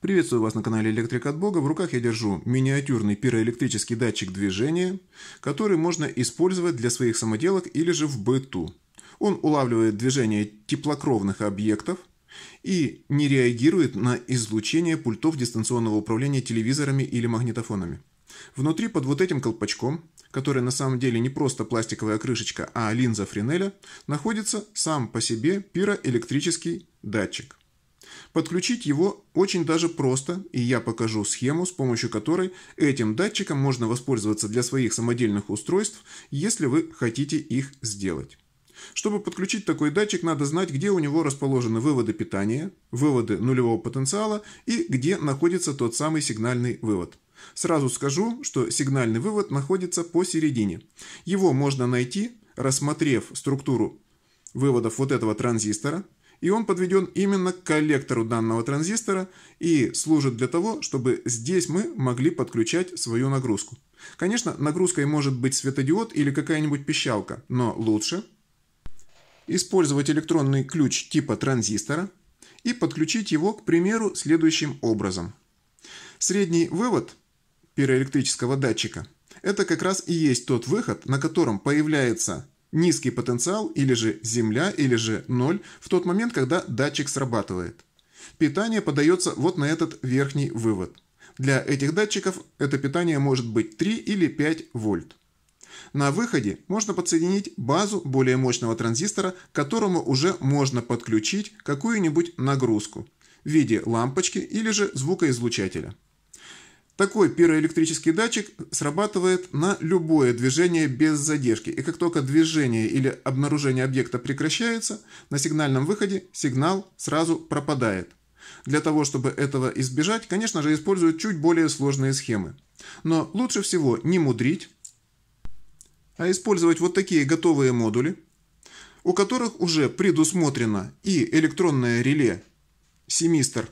Приветствую вас на канале Электрик от Бога. В руках я держу миниатюрный пироэлектрический датчик движения, который можно использовать для своих самоделок или же в быту. Он улавливает движение теплокровных объектов и не реагирует на излучение пультов дистанционного управления телевизорами или магнитофонами. Внутри под вот этим колпачком, который на самом деле не просто пластиковая крышечка, а линза Френеля, находится сам по себе пироэлектрический датчик. Подключить его очень даже просто, и я покажу схему, с помощью которой этим датчиком можно воспользоваться для своих самодельных устройств, если вы хотите их сделать. Чтобы подключить такой датчик, надо знать, где у него расположены выводы питания, выводы нулевого потенциала и где находится тот самый сигнальный вывод. Сразу скажу, что сигнальный вывод находится посередине. Его можно найти, рассмотрев структуру выводов вот этого транзистора – и он подведен именно к коллектору данного транзистора и служит для того, чтобы здесь мы могли подключать свою нагрузку. Конечно, нагрузкой может быть светодиод или какая-нибудь пищалка, но лучше использовать электронный ключ типа транзистора и подключить его, к примеру, следующим образом. Средний вывод пироэлектрического датчика – это как раз и есть тот выход, на котором появляется Низкий потенциал или же земля, или же ноль в тот момент, когда датчик срабатывает. Питание подается вот на этот верхний вывод. Для этих датчиков это питание может быть 3 или 5 вольт. На выходе можно подсоединить базу более мощного транзистора, к которому уже можно подключить какую-нибудь нагрузку в виде лампочки или же звукоизлучателя. Такой пироэлектрический датчик срабатывает на любое движение без задержки, и как только движение или обнаружение объекта прекращается, на сигнальном выходе сигнал сразу пропадает. Для того, чтобы этого избежать, конечно же, используют чуть более сложные схемы. Но лучше всего не мудрить, а использовать вот такие готовые модули, у которых уже предусмотрено и электронное реле, семистр,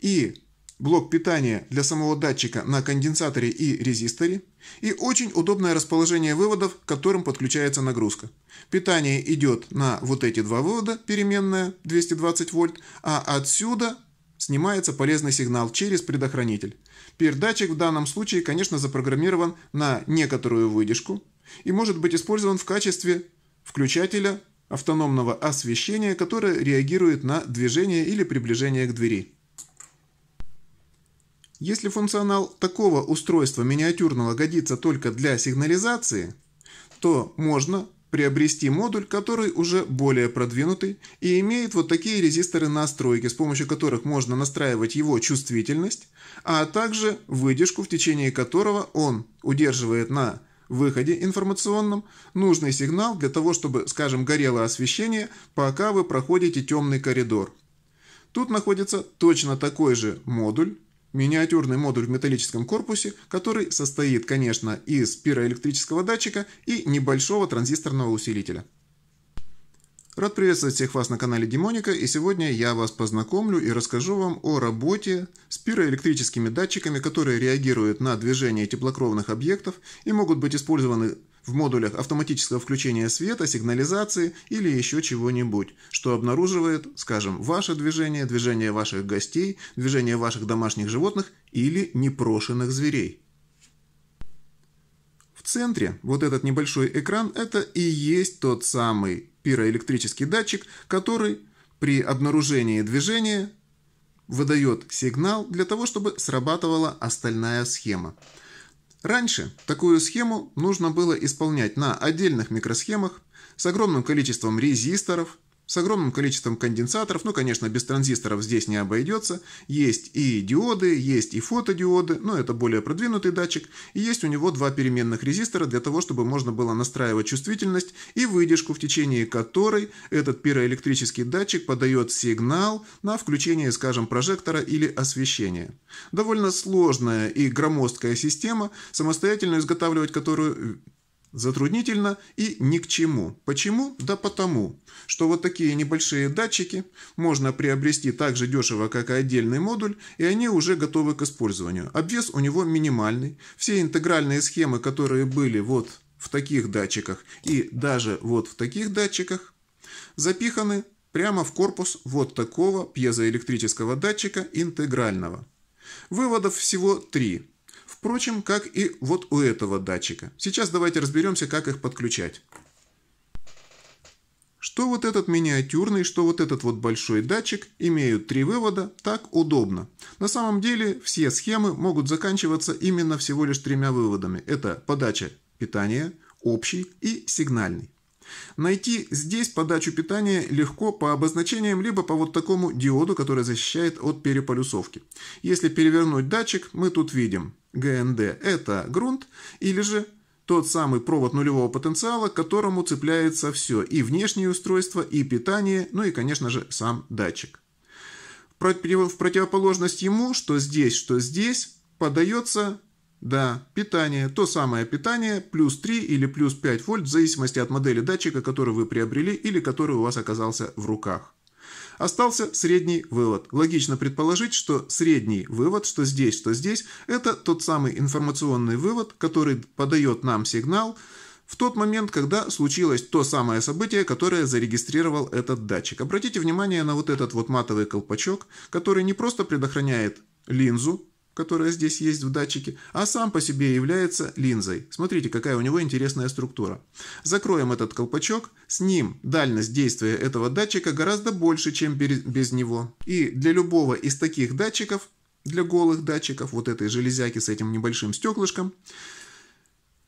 и блок питания для самого датчика на конденсаторе и резисторе и очень удобное расположение выводов, к которым подключается нагрузка. Питание идет на вот эти два вывода, переменная 220 вольт, а отсюда снимается полезный сигнал через предохранитель. Передатчик в данном случае, конечно, запрограммирован на некоторую выдержку и может быть использован в качестве включателя автономного освещения, которое реагирует на движение или приближение к двери. Если функционал такого устройства миниатюрного годится только для сигнализации, то можно приобрести модуль, который уже более продвинутый и имеет вот такие резисторы настройки, с помощью которых можно настраивать его чувствительность, а также выдержку, в течение которого он удерживает на выходе информационном нужный сигнал для того, чтобы, скажем, горело освещение, пока вы проходите темный коридор. Тут находится точно такой же модуль, Миниатюрный модуль в металлическом корпусе, который состоит, конечно, из пироэлектрического датчика и небольшого транзисторного усилителя. Рад приветствовать всех вас на канале Демоника и сегодня я вас познакомлю и расскажу вам о работе с пироэлектрическими датчиками, которые реагируют на движение теплокровных объектов и могут быть использованы в модулях автоматического включения света, сигнализации или еще чего-нибудь, что обнаруживает, скажем, ваше движение, движение ваших гостей, движение ваших домашних животных или непрошенных зверей. В центре вот этот небольшой экран – это и есть тот самый пироэлектрический датчик, который при обнаружении движения выдает сигнал для того, чтобы срабатывала остальная схема. Раньше такую схему нужно было исполнять на отдельных микросхемах с огромным количеством резисторов, с огромным количеством конденсаторов, ну, конечно, без транзисторов здесь не обойдется. Есть и диоды, есть и фотодиоды, но это более продвинутый датчик, и есть у него два переменных резистора для того, чтобы можно было настраивать чувствительность и выдержку, в течение которой этот пироэлектрический датчик подает сигнал на включение, скажем, прожектора или освещения. Довольно сложная и громоздкая система, самостоятельно изготавливать которую Затруднительно и ни к чему. Почему? Да потому, что вот такие небольшие датчики можно приобрести так же дешево, как и отдельный модуль, и они уже готовы к использованию. Обвес у него минимальный. Все интегральные схемы, которые были вот в таких датчиках и даже вот в таких датчиках, запиханы прямо в корпус вот такого пьезоэлектрического датчика интегрального. Выводов всего три. Впрочем, как и вот у этого датчика. Сейчас давайте разберемся, как их подключать. Что вот этот миниатюрный, что вот этот вот большой датчик имеют три вывода, так удобно. На самом деле все схемы могут заканчиваться именно всего лишь тремя выводами. Это подача питания, общий и сигнальный. Найти здесь подачу питания легко по обозначениям, либо по вот такому диоду, который защищает от переполюсовки. Если перевернуть датчик, мы тут видим ГНД – это грунт, или же тот самый провод нулевого потенциала, к которому цепляется все – и внешнее устройство, и питание, ну и, конечно же, сам датчик. В противоположность ему, что здесь, что здесь, подается да, питание. То самое питание, плюс 3 или плюс 5 вольт, в зависимости от модели датчика, который вы приобрели или который у вас оказался в руках. Остался средний вывод. Логично предположить, что средний вывод, что здесь, что здесь, это тот самый информационный вывод, который подает нам сигнал в тот момент, когда случилось то самое событие, которое зарегистрировал этот датчик. Обратите внимание на вот этот вот матовый колпачок, который не просто предохраняет линзу которая здесь есть в датчике, а сам по себе является линзой. Смотрите, какая у него интересная структура. Закроем этот колпачок, с ним дальность действия этого датчика гораздо больше, чем без него. И для любого из таких датчиков, для голых датчиков, вот этой железяки с этим небольшим стеклышком,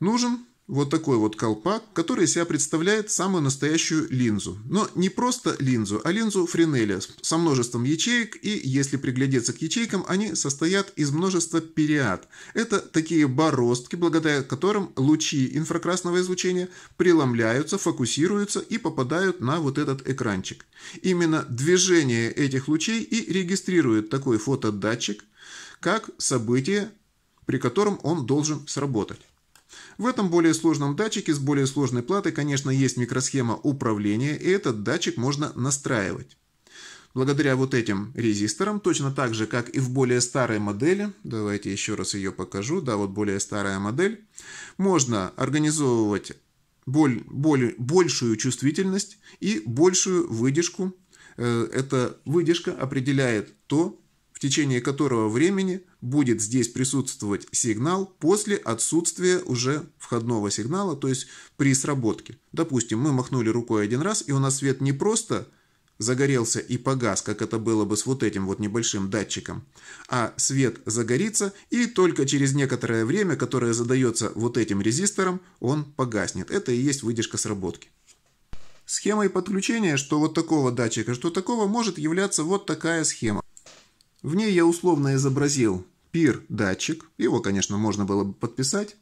нужен вот такой вот колпак, который из себя представляет самую настоящую линзу. Но не просто линзу, а линзу Френеля со множеством ячеек, и если приглядеться к ячейкам, они состоят из множества периад. Это такие бороздки, благодаря которым лучи инфракрасного излучения преломляются, фокусируются и попадают на вот этот экранчик. Именно движение этих лучей и регистрирует такой фотодатчик, как событие, при котором он должен сработать. В этом более сложном датчике с более сложной платой, конечно, есть микросхема управления, и этот датчик можно настраивать. Благодаря вот этим резисторам, точно так же, как и в более старой модели, давайте еще раз ее покажу, да, вот более старая модель, можно организовывать боль, боль, большую чувствительность и большую выдержку. Э, эта выдержка определяет то, течение которого времени будет здесь присутствовать сигнал после отсутствия уже входного сигнала, то есть при сработке. Допустим, мы махнули рукой один раз, и у нас свет не просто загорелся и погас, как это было бы с вот этим вот небольшим датчиком, а свет загорится, и только через некоторое время, которое задается вот этим резистором, он погаснет. Это и есть выдержка сработки. Схемой подключения, что вот такого датчика, что такого, может являться вот такая схема. В ней я условно изобразил пир-датчик, его, конечно, можно было бы подписать.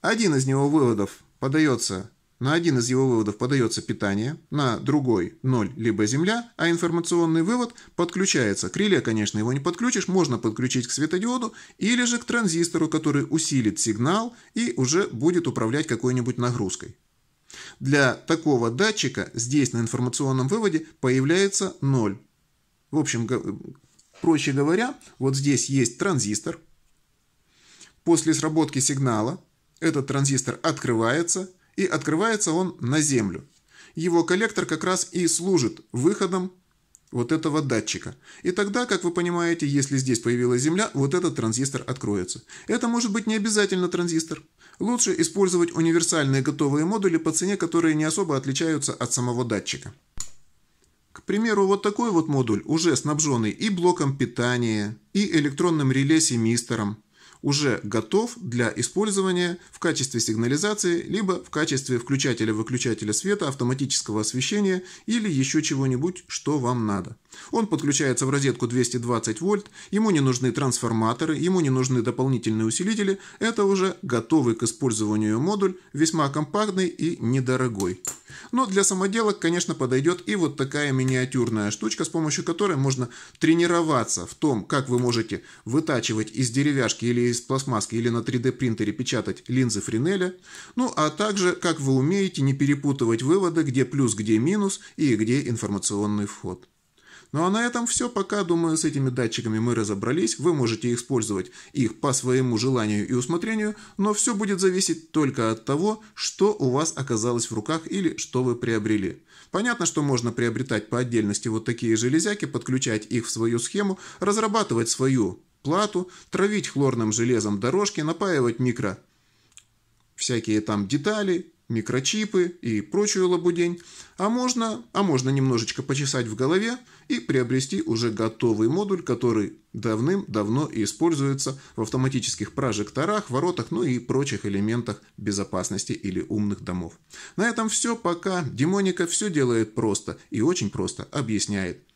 Один из него выводов подается, на один из его выводов подается питание, на другой – ноль либо земля, а информационный вывод подключается. К реле, конечно, его не подключишь, можно подключить к светодиоду или же к транзистору, который усилит сигнал и уже будет управлять какой-нибудь нагрузкой. Для такого датчика здесь на информационном выводе появляется ноль. В общем, Проще говоря, вот здесь есть транзистор. После сработки сигнала этот транзистор открывается, и открывается он на землю. Его коллектор как раз и служит выходом вот этого датчика. И тогда, как вы понимаете, если здесь появилась земля, вот этот транзистор откроется. Это может быть не обязательно транзистор. Лучше использовать универсальные готовые модули по цене, которые не особо отличаются от самого датчика примеру, вот такой вот модуль, уже снабженный и блоком питания, и электронным реле-семистором, уже готов для использования в качестве сигнализации, либо в качестве включателя-выключателя света, автоматического освещения или еще чего-нибудь, что вам надо. Он подключается в розетку 220 вольт, ему не нужны трансформаторы, ему не нужны дополнительные усилители. Это уже готовый к использованию модуль, весьма компактный и недорогой. Но для самоделок, конечно, подойдет и вот такая миниатюрная штучка, с помощью которой можно тренироваться в том, как вы можете вытачивать из деревяшки или из пластмасски или на 3D принтере печатать линзы Френеля, ну а также как вы умеете не перепутывать выводы, где плюс, где минус и где информационный вход. Ну а на этом все. Пока, думаю, с этими датчиками мы разобрались. Вы можете использовать их по своему желанию и усмотрению, но все будет зависеть только от того, что у вас оказалось в руках или что вы приобрели. Понятно, что можно приобретать по отдельности вот такие железяки, подключать их в свою схему, разрабатывать свою плату, травить хлорным железом дорожки, напаивать микро всякие там детали микрочипы и прочую лабудень, а можно, а можно немножечко почесать в голове и приобрести уже готовый модуль, который давным-давно используется в автоматических прожекторах, воротах, ну и прочих элементах безопасности или умных домов. На этом все пока. Демоника все делает просто и очень просто объясняет.